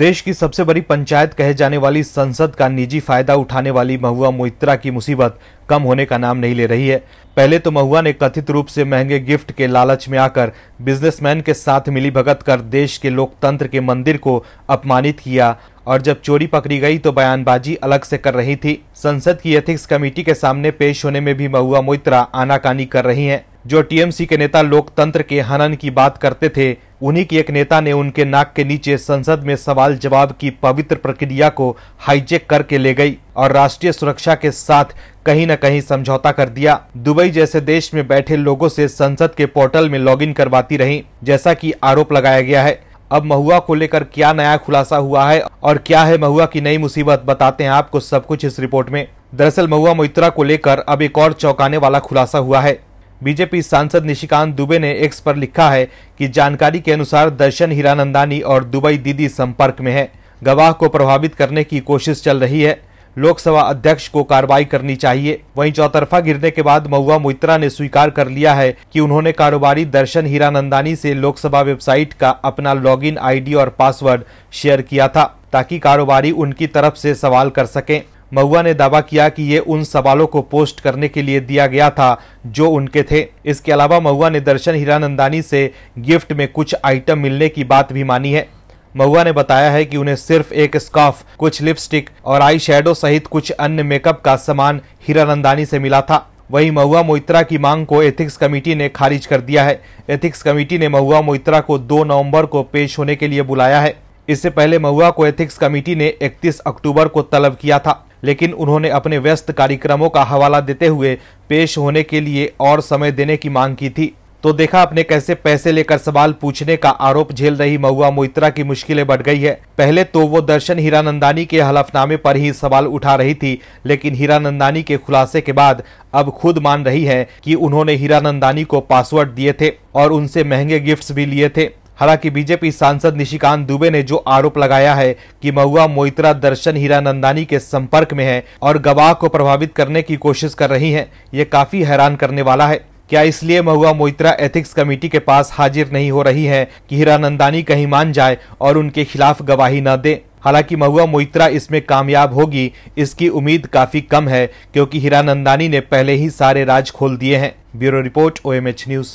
देश की सबसे बड़ी पंचायत कहे जाने वाली संसद का निजी फायदा उठाने वाली महुआ मोहित्रा की मुसीबत कम होने का नाम नहीं ले रही है पहले तो महुआ ने कथित रूप से महंगे गिफ्ट के लालच में आकर बिजनेसमैन के साथ मिली भगत कर देश के लोकतंत्र के मंदिर को अपमानित किया और जब चोरी पकड़ी गई तो बयानबाजी अलग से कर रही थी संसद की एथिक्स कमेटी के सामने पेश होने में भी महुआ मोइत्रा आनाकानी कर रही हैं जो टीएमसी के नेता लोकतंत्र के हनन की बात करते थे उन्हीं के एक नेता ने उनके नाक के नीचे संसद में सवाल जवाब की पवित्र प्रक्रिया को हाईजेक करके ले गई और राष्ट्रीय सुरक्षा के साथ कहीं न कहीं समझौता कर दिया दुबई जैसे देश में बैठे लोगों से संसद के पोर्टल में लॉगिन करवाती रही जैसा की आरोप लगाया गया है अब महुआ को लेकर क्या नया खुलासा हुआ है और क्या है महुआ की नई मुसीबत बताते हैं आपको सब कुछ इस रिपोर्ट में दरअसल महुआ मोइत्रा को लेकर अब एक और चौंकाने वाला खुलासा हुआ है बीजेपी सांसद निशिकांत दुबे ने एक्स पर लिखा है कि जानकारी के अनुसार दर्शन हीरानंदानी और दुबई दीदी संपर्क में है गवाह को प्रभावित करने की कोशिश चल रही है लोकसभा अध्यक्ष को कार्रवाई करनी चाहिए वहीं चौतरफा गिरने के बाद महुआ मोइत्रा ने स्वीकार कर लिया है कि उन्होंने कारोबारी दर्शन हीरानंदानी से लोकसभा वेबसाइट का अपना लॉगिन आईडी और पासवर्ड शेयर किया था ताकि कारोबारी उनकी तरफ से सवाल कर सकें महुआ ने दावा किया कि ये उन सवालों को पोस्ट करने के लिए दिया गया था जो उनके थे इसके अलावा महुआ ने दर्शन हीरानंदानी से गिफ्ट में कुछ आइटम मिलने की बात भी मानी है महुआ ने बताया है कि उन्हें सिर्फ एक स्कॉफ कुछ लिपस्टिक और आई शेडो सहित कुछ अन्य मेकअप का सामान हीरानंदानी से मिला था वहीं महुआ मोइत्रा की मांग को एथिक्स कमेटी ने खारिज कर दिया है एथिक्स कमेटी ने महुआ मोइत्रा को 2 नवंबर को पेश होने के लिए बुलाया है इससे पहले महुआ को एथिक्स कमेटी ने 31 अक्टूबर को तलब किया था लेकिन उन्होंने अपने व्यस्त कार्यक्रमों का हवाला देते हुए पेश होने के लिए और समय देने की मांग की थी तो देखा अपने कैसे पैसे लेकर सवाल पूछने का आरोप झेल रही महुआ मोइत्रा की मुश्किलें बढ़ गई है पहले तो वो दर्शन हीरानंदानी के हलफनामे पर ही सवाल उठा रही थी लेकिन हीरानंदानी के खुलासे के बाद अब खुद मान रही है कि उन्होंने हीरानंदानी को पासवर्ड दिए थे और उनसे महंगे गिफ्ट्स भी लिए थे हालांकि बीजेपी सांसद निशिकांत दुबे ने जो आरोप लगाया है कि महुआ मोइत्रा दर्शन हीरा नंदानी के संपर्क में है और गवाह को प्रभावित करने की कोशिश कर रही है ये काफी हैरान करने वाला है क्या इसलिए महुआ मोइत्रा एथिक्स कमेटी के पास हाजिर नहीं हो रही है कि नंदानी कहीं मान जाए और उनके खिलाफ गवाही न दे हालांकि महुआ मोइत्रा इसमें कामयाब होगी इसकी उम्मीद काफी कम है क्योंकि नंदानी ने पहले ही सारे राज खोल दिए हैं ब्यूरो रिपोर्ट ओ न्यूज़